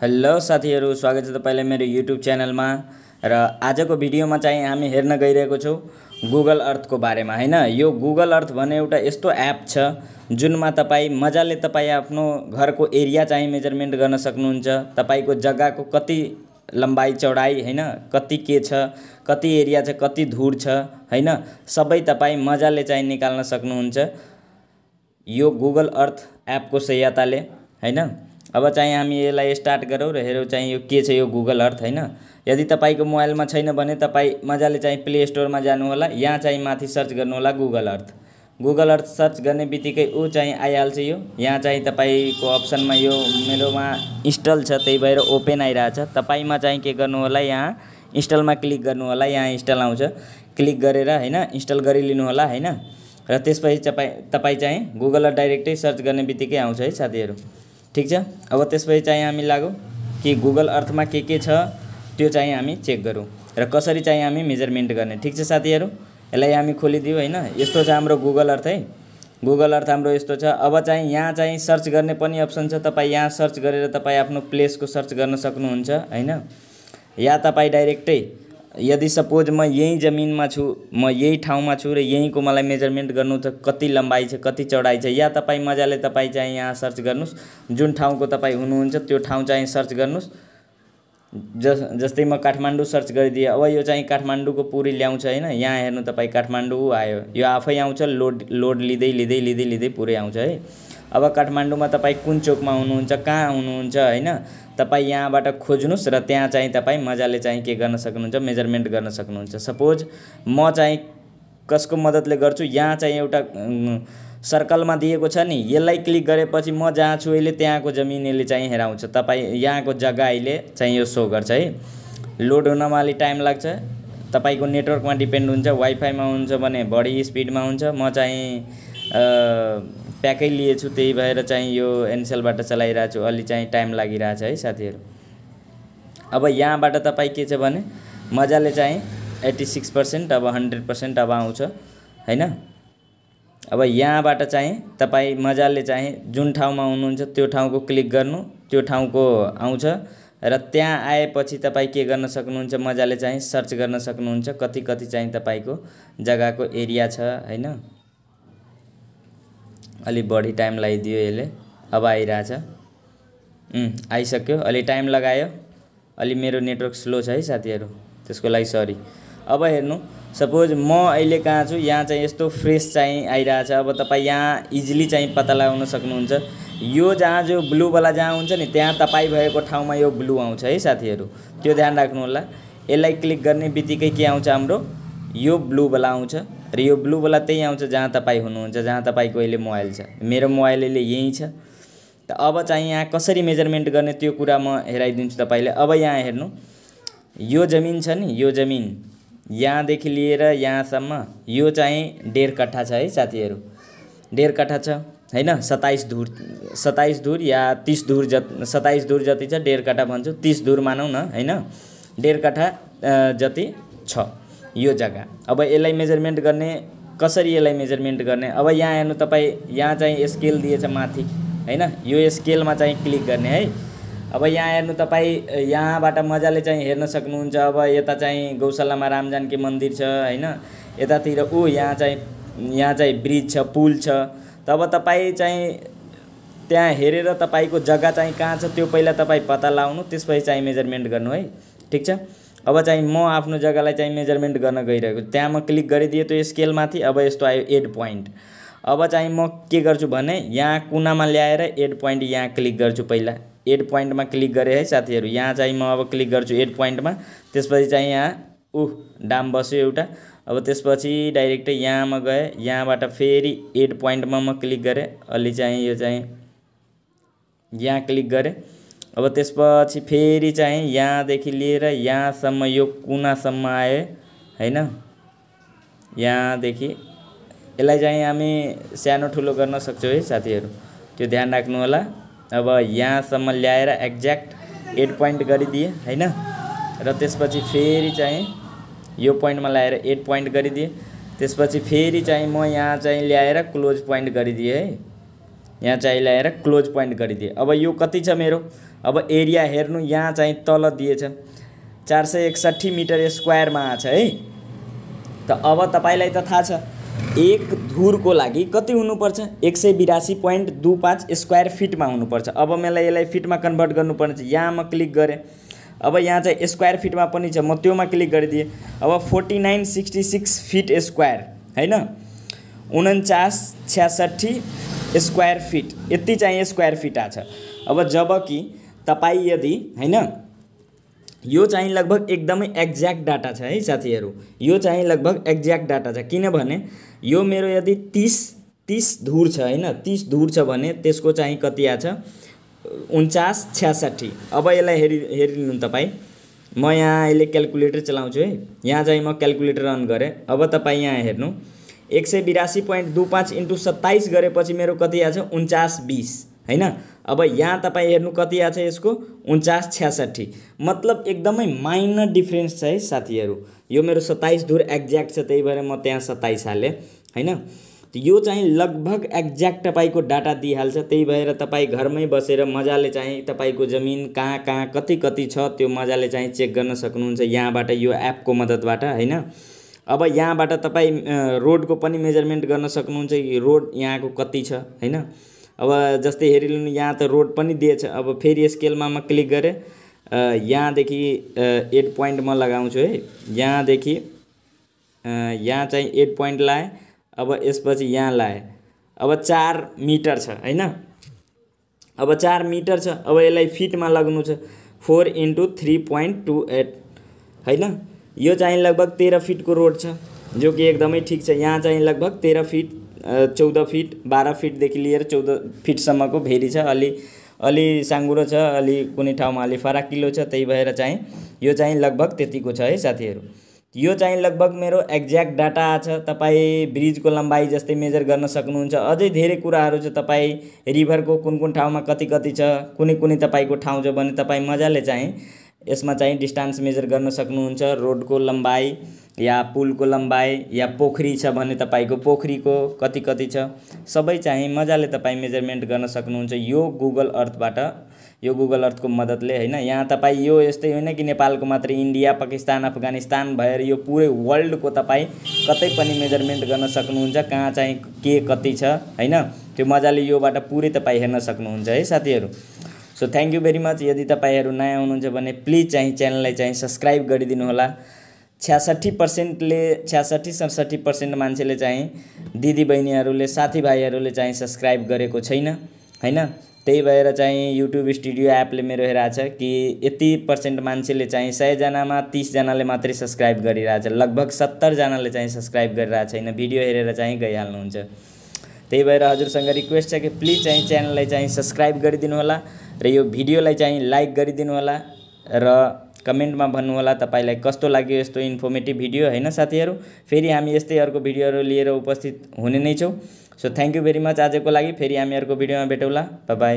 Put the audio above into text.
hello साथीहरू स्वागत छ तपाईँलाई मेरो युट्युब च्यानलमा र आजको भिडियोमा चाहिँ हामी हेर्न गइरहेको छौँ गुगल अर्थको बारेमा होइन यो गुगल अर्थ भन्ने एउटा यस्तो एप छ जुनमा तपाईँ मजाले तपाईँ आफ्नो घरको एरिया चाहिँ मेजरमेन्ट गर्न सक्नुहुन्छ तपाईँको जग्गाको कति लम्बाइ चौडाइ होइन कति के छ कति एरिया छ कति धुर छ होइन सबै तपाईँ मजाले चाहिँ निकाल्न सक्नुहुन्छ यो गुगल अर्थ एपको सहायताले होइन अब चाहिँ हामी यसलाई स्टार्ट गरौँ र हेरौँ चाहिँ यो के छ यो गुगल अर्थ होइन यदि तपाईँको मोबाइलमा छैन भने तपाईँ मजाले चाहिँ प्ले स्टोरमा जानुहोला यहाँ चाहिँ माथि सर्च गर्नुहोला Google Earth Google Earth search गर्ने बित्तिकै ऊ चाहिँ आइहाल्छ यो यहाँ चाहिँ तपाईँको अप्सनमा यो मेरोमा इन्स्टल छ त्यही भएर ओपन आइरहेछ तपाईँमा चाहिँ के गर्नुहोला यहाँ इन्स्टलमा क्लिक गर्नुहोला यहाँ इन्स्टल आउँछ क्लिक गरेर होइन इन्स्टल लिनु होला होइन र त्यसपछि तपाईँ तपाईँ चाहिँ गुगलमा डाइरेक्टै सर्च गर्ने बित्तिकै आउँछ है साथीहरू ठिक छ अब त्यसपछि चाहिँ हामी लागौँ कि गुगल अर्थमा के के छ त्यो चाहिँ हामी चेक गरौँ र कसरी चाहिँ हामी मेजरमेन्ट गर्ने ठिक छ साथीहरू यसलाई हामी खोलिदिउँ होइन यस्तो छ हाम्रो गुगल अर्थ है गुगल अर्थ हाम्रो यस्तो छ अब चाहिँ यहाँ चाहिँ सर्च गर्ने पनि अप्सन छ तपाईँ यहाँ सर्च गरेर तपाईँ आफ्नो प्लेसको सर्च गर्न सक्नुहुन्छ होइन या तपाईँ डाइरेक्टै यदि सपोज म यहीँ जमिनमा छु म यही ठाउँमा छु र यहीँको मलाई मेजरमेन्ट गर्नु छ कति लम्बाइ छ कति चौडाइ छ या तपाईँ मजाले तपाईँ चाहिँ यहाँ सर्च गर्नुहोस् जुन ठाउँको तपाईँ हुनुहुन्छ त्यो ठाउँ चाहिँ सर्च गर्नुहोस् जस जस्तै म काठमाडौँ सर्च गरिदिएँ अब यो चाहिँ काठमाडौँको पुरी ल्याउँछ होइन यहाँ हेर्नु तपाईँ काठमाडौँ आयो यो आफै आउँछ लोड लोड लिँदै लिँदै लिँदै लिँदै पुरै आउँछ है अब काठमाडौँमा तपाईँ कुन चोकमा हुनुहुन्छ कहाँ हुनुहुन्छ होइन तपाईँ यहाँबाट खोज्नुहोस् र त्यहाँ चाहिँ तपाईँ मजाले चाहिँ के गर्न सक्नुहुन्छ मेजरमेन्ट गर्न सक्नुहुन्छ सपोज म चाहिँ कसको मद्दतले गर्छु यहाँ चाहिँ एउटा सर्कलमा दिएको छ नि यसलाई क्लिक गरेपछि म जहाँ छु अहिले त्यहाँको जमिन यसले चाहिँ हेराउँछ तपाईँ यहाँको जग्गा अहिले चाहिँ यो सो गर्छ है लोड हुनमा अलिक टाइम लाग्छ तपाईँको नेटवर्कमा डिपेन्ड हुन्छ वाइफाईमा हुन्छ भने बढी स्पिडमा हुन्छ म चाहिँ प्याकै लिएछु त्यही भएर चाहिँ यो एनसेलबाट चलाइरहेको छु अलि चाहिँ टाइम लागिरहेछ है साथीहरू अब यहाँबाट तपाईँ के छ भने मजाले चाहिँ एट्टी सिक्स पर्सेन्ट अब हन्ड्रेड पर्सेन्ट अब आउँछ होइन अब यहाँबाट चाहिँ तपाईँ मजाले चाहिँ जुन ठाउँमा हुनुहुन्छ त्यो ठाउँको क्लिक गर्नु त्यो ठाउँको आउँछ र त्यहाँ आएपछि तपाईँ के गर्न सक्नुहुन्छ मजाले चाहिँ सर्च गर्न सक्नुहुन्छ कति कति चाहिँ तपाईँको जग्गाको एरिया छ होइन अलि बढी टाइम लगाइदियो यसले अब आइरहेछ आइसक्यो अलि टाइम लगायो अलि मेरो नेटवर्क स्लो छ है साथीहरू त्यसको लागि सरी अब हेर्नु सपोज म अहिले कहाँ छु यहाँ चाहिँ यस्तो फ्रेस चाहिँ आइरहेछ अब तपाईँ यहाँ इजिली चाहिँ पत्ता लगाउन सक्नुहुन्छ यो जहाँ जो ब्लूवाला जहाँ हुन्छ नि त्यहाँ तपाईँ भएको ठाउँमा यो ब्लू आउँछ है साथीहरू त्यो ध्यान राख्नुहोला यसलाई क्लिक गर्ने बित्तिकै के आउँछ हाम्रो यो ब्लूवाला आउँछ र यो ब्लुवाला त्यही आउँछ जहाँ तपाईँ हुनुहुन्छ जहाँ तपाईँको अहिले मोबाइल छ मेरो मोबाइल अहिले यहीँ छ त अब चाहिँ यहाँ कसरी मेजरमेन्ट गर्ने त्यो कुरा म हेराइदिन्छु तपाईँले अब यहाँ हेर्नु यो जमिन छ नि यो जमिन यहाँदेखि लिएर यहाँसम्म यो चाहिँ डेढ कट्ठा छ है साथीहरू डेढ कट्ठा छ होइन सत्ताइस धुर सत्ताइस धुर या तिस धुर जत सत्ताइस धुर जति छ डेढ कट्ठा भन्छु तिस धुर मानौँ न होइन डेढ कट्ठा जति छ यो जग्गा अब यसलाई मेजरमेन्ट गर्ने कसरी यसलाई मेजरमेन्ट गर्ने अब यहाँ हेर्नु तपाईँ यहाँ चाहिँ स्केल दिएछ माथि होइन यो स्केलमा चाहिँ क्लिक गर्ने है अब यहाँ हेर्नु तपाईँ यहाँबाट मजाले चाहिँ हेर्न सक्नुहुन्छ अब यता चाहिँ गौशालामा रामजानकी मन्दिर छ होइन यतातिर ऊ यहाँ चाहिँ यहाँ चाहिँ ब्रिज छ पुल छ तब तपाईँ चाहिँ त्यहाँ हेरेर तपाईँको जग्गा चाहिँ कहाँ छ त्यो पहिला तपाईँ पत्ता लाउनु त्यसपछि चाहिँ मेजरमेन्ट गर्नु है ठिक छ अब चाहिँ म आफ्नो जग्गालाई चाहिँ मेजरमेन्ट गर्न गइरहेको त्यहाँ म क्लिक गरिदिएँ त्यो स्केलमाथि अब यस्तो आयो एड पोइन्ट अब चाहिँ म के गर्छु भने यहाँ कुनामा ल्याएर एड पोइन्ट यहाँ क्लिक गर्छु पहिला एड पोइन्टमा क्लिक गरेँ है साथीहरू यहाँ चाहिँ म अब क्लिक गर्छु एड पोइन्टमा त्यसपछि चाहिँ यहाँ उह डाम बस्यो एउटा अब त्यसपछि डाइरेक्टै यहाँमा गएँ यहाँबाट फेरि एड पोइन्टमा म क्लिक गरेँ अलि चाहिँ यो चाहिँ यहाँ क्लिक गरेँ अब त्यसपछि फेरि चाहिँ यहाँदेखि लिएर यहाँसम्म यो कुनासम्म आएँ होइन यहाँदेखि यसलाई चाहिँ हामी सानो ठुलो गर्न सक्छौँ है साथीहरू त्यो ध्यान राख्नु होला अब यहाँसम्म ल्याएर एक्ज्याक्ट एट पोइन्ट गरिदिएँ होइन र त्यसपछि फेरि चाहिँ यो पोइन्टमा ल्याएर एट पोइन्ट गरिदिएँ त्यसपछि फेरि चाहिँ म यहाँ चाहिँ ल्याएर क्लोज पोइन्ट गरिदिएँ है यहाँ चाहिँ ल्याएर क्लोज पोइन्ट गरिदिएँ अब यो कति छ मेरो अब एरिया हेर्नु यहाँ चाहिँ तल दिएछ चार सय एकसट्ठी मिटर स्क्वायरमा आएछ है त अब तपाईँलाई त थाहा छ एक धुरको लागि कति हुनुपर्छ एक सय बिरासी पोइन्ट दुई पाँच स्क्वायर फिटमा हुनुपर्छ अब मलाई यसलाई फिटमा कन्भर्ट गर्नुपर्ने यहाँ म क्लिक गरेँ अब यहाँ चाहिँ स्क्वायर फिटमा पनि छ म त्योमा क्लिक गरिदिएँ अब forty nine sixty six feet square होइन उन्चास छ्यासठी स्क्वायर फिट यति चाहिँ स्क्वायर फिट आएको छ अब जब कि तपाईँ यदि होइन यो चाहिँ लगभग एकदमै एक्ज्याक्ट डाटा छ है साथीहरू यो चाहिँ लगभग एक्ज्याक्ट डाटा छ किनभने यो मेरो यदि तिस तिस धुर छ होइन तिस धुर छ भने त्यसको चाहिँ कति आएछ उन्चास छ्यासठी अब यसलाई हेरि हेरिनु तपाईँ म यहाँ अहिले क्यालकुलेटर चलाउँछु है यहाँ चाहिँ म क्यालकुलेटर अन गरेँ अब तपाईँ यहाँ हेर्नु एक सय बिरासी पोइन्ट दुई पाँच इन्टु सत्ताइस गरेपछि मेरो कति आएछ उन्चास बिस होइन अब यहाँ तपाईँ हेर्नु कति आएछ यसको उन्चास छ्यासठी मतलब एकदमै माइनर डिफ्रेन्स छ है साथीहरू यो मेरो सत्ताइस धुर एक्ज्याक्ट छ त्यही भएर म त्यहाँ सत्ताइस हालेँ होइन यो चाहिँ लगभग एक्ज्याक्ट तपाईँको डाटा दिइहाल्छ त्यही भएर तपाईँ घरमै बसेर मजाले चाहिँ तपाईँको जमिन कहाँ कहाँ कति कति छ त्यो मजाले चाहिँ चेक गर्न सक्नुहुन्छ यहाँबाट यो एपको मद्दतबाट होइन अब यहाँबाट तपाईँ रोडको पनि मेजरमेन्ट गर्न सक्नुहुन्छ कि रोड यहाँको कति छ होइन अब जस्तै हेरिलिनु यहाँ त रोड पनि दिएछ अब फेरि स्केलमा म क्लिक गरेँ यहाँदेखि एट पोइन्ट म लगाउँछु है यहाँदेखि यहाँ चाहिँ एट पोइन्ट लाएँ अब यसपछि यहाँ लाएँ अब चार मिटर छ होइन अब चार मिटर छ अब यसलाई फिटमा लग्नु छ four into three point two eight होइन यो चाहिँ लगभग तेह्र फिटको रोड छ जो कि एकदमै ठिक छ यहाँ चाहिँ लगभग तेह्र फिट चौध फिट बाह्र फिटदेखि लिएर चौध फिटसम्मको भेरी छ अलि अलि साँगुरो छ अलि कुनै ठाउँमा अलि फराकिलो छ त्यही भएर चाहिँ यो चाहिँ लगभग त्यतिको छ है साथीहरू यो चाहिँ लगभग मेरो एक्ज्याक्ट डाटा छ तपाईँ ब्रिजको लम्बाइ जस्तै मेजर गर्न सक्नुहुन्छ अझै धेरै कुराहरू छ तपाईँ रिभरको कुन कुन ठाउँमा कति कति छ कुनै कुनै तपाईँको ठाउँ छ भने तपाईँ मजाले चाहिँ यसमा चाहिँ डिस्टान्स मेजर गर्न सक्नुहुन्छ रोडको लम्बाइ या पुलको लम्बाइ या पोखरी छ भने तपाईँको पोखरीको कति कति छ सबै चाहिँ मजाले तपाईँ मेजरमेन्ट गर्न सक्नुहुन्छ यो गुगल अर्थबाट यो गुगल अर्थको मद्दतले होइन यहाँ तपाईँ यो यस्तै होइन कि नेपालको मात्रै इन्डिया पाकिस्तान अफगानिस्तान भएर यो पुरै वर्ल्डको तपाईँ कतै पनि मेजरमेन्ट गर्न सक्नुहुन्छ कहाँ चाहिँ के कति छ होइन त्यो मजाले योबाट पुरै तपाईँ हेर्न सक्नुहुन्छ है साथीहरू so thank you very much यदि तपाईँहरू नयाँ हुनुहुन्छ भने प्लिज चाहिँ च्यानललाई चाहिँ सब्सक्राइब गरिदिनु होला छ्यासठी पर्सेन्टले छ्यासठी सडसठी पर्सेन्ट मान्छेले चाहिँ दिदीबहिनीहरूले साथीभाइहरूले चाहिँ सब्सक्राइब गरेको छैन होइन त्यही भएर चाहिँ युट्युब स्टुडियो एपले मेरो हेरेको छ कि यति पर्सेन्ट मान्छेले चाहिँ सयजनामा तिसजनाले मात्रै सब्सक्राइब गरिरहेछ लगभग सत्तरजनाले चाहिँ सब्सक्राइब गरिरहेको छैन भिडियो हेरेर चाहिँ गइहाल्नुहुन्छ त्यही भएर हजुरसँग रिक्वेस्ट छ कि प्लिज चाहिँ च्यानललाई चाहिँ सब्सक्राइब गरिदिनु होला र यो भिडियोलाई चाहिँ लाइक गरिदिनु होला र कमेन्टमा भन्नुहोला तपाईँलाई कस्तो लाग्यो यस्तो इन्फर्मेटिभ भिडियो होइन साथीहरू फेरि हामी यस्तै अर्को भिडियोहरू लिएर उपस्थित हुने नै छौँ so thank you very much आजको लागि फेरि हामी अर्को भिडियोमा भेटौँला बाई